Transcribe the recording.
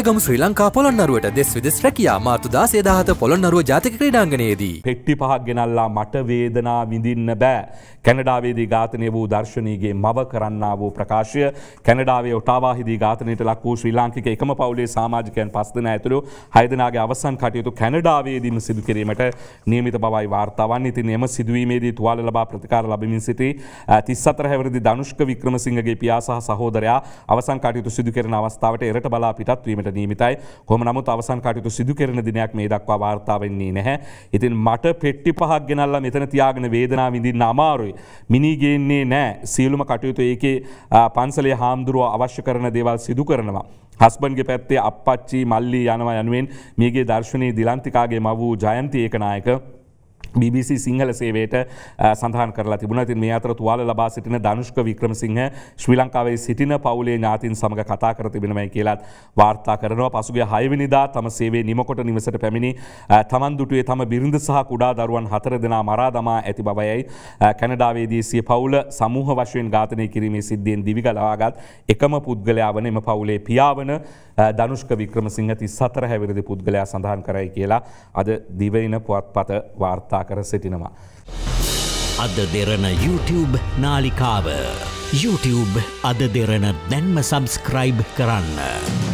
ඇගම ශ්‍රී ලංකා පොළොන්නරුවට දෙස් විදෙස් රැකයා මාර්තුදා සේදාහත පොළොන්නරුව ජාතික ක්‍රීඩාංගනයේදී. පෙට්ටි පහක් ගෙනල්ලා මට වේදනා විඳින්න බෑ. කැනඩාවේදී ඝාතනය වූ දර්ශනීගේ මව කරන්න වූ ප්‍රකාශය කැනඩාවේ ඔටාවාහිදී ඝාතනයට ලක් වූ ශ්‍රී ලාංකික එකම පවුලේ සමාජිකයන් පස් දෙනා ඇතුළු හය දෙනාගේ අවසන් කටයුතු කැනඩාවේදීම සිදු කිරීමට නියමිත බවයි වාර්තාවන් ඉතින් එම සිදුවීමේදී තුවාල ලබා ප්‍රතිකාර ලබමින් සිටි 34 හැවිරිදි ධනුෂ්ක වික්‍රමසිංහගේ පියා සහ සහෝදරයා අවසන් කටයුතු සිදු කරන අවස්ථාවට එරට බලා පිටත් වීමට කිරීමට නීමිතයි කොම නමුත් අවසන් කටයුතු සිදු කරන දිනයක් මේ දක්වා වාර්තාවවෙන්නේ නැහැ. ඉතින් මට පෙට්ටි පහක් ගෙනල්ලා මෙතන තියාගෙන වේදනා විඳින්න අමාරුයි. මිනිගේන්නේ නෑ සියලුම කටයුතු ඒකේ පන්සලේ හාමුදුරුව අවශ්‍ය කරන දේවල් සිදු කරනවා. හස්බන්ගේ පැත්තේ අපපච්චි මල්ලි යනවා යනුවෙන් මේගේ දර්ශනී දිලන්තිකාගේ මවූ ජයන්ති ඒකනායක BBC සිංහල සේවයට සඳහන් කරලා තිබුණ තින් මේ අතර තුවාල ලබා සිටින ධනුෂ්ක වික්‍රමසිංහ ශ්‍රී ලංකාවේ සිටින පවුලේ ඥාතින් සමඟ කතා කර තිබෙනමයි කියලාත් වාර්තා කරනවා පසුගේ හයවිනිදා තම සේවේ නිමකොට නිවසට පැමිණි තමන් දුටුවේ තම බිරිඳ සහ කුඩා දරුවන් හතර දෙනා මරා දමා ඇති බවයයි කැනඩාවේදී සිය පවුල සමූහ වශයෙන් ඝාතනය කිරීමේ සිද්ධියෙන් දිවිගලවාගත් එකම පුද්ගලයා වන එම පවුලේ පියාවන ධනුෂ්ක වික්‍රමසිංහ 34 හැවිරිදි පුද්ගලයා සඳහන් කරයි කියලා අද දිවයින පුවත්පත වාර්තා කතා කර සිටිනවා. අද දෙරන YouTube නාලිකාව. YouTube අද දෙරන දැන්ම සබස්ක්‍රයිබ් කරන්න.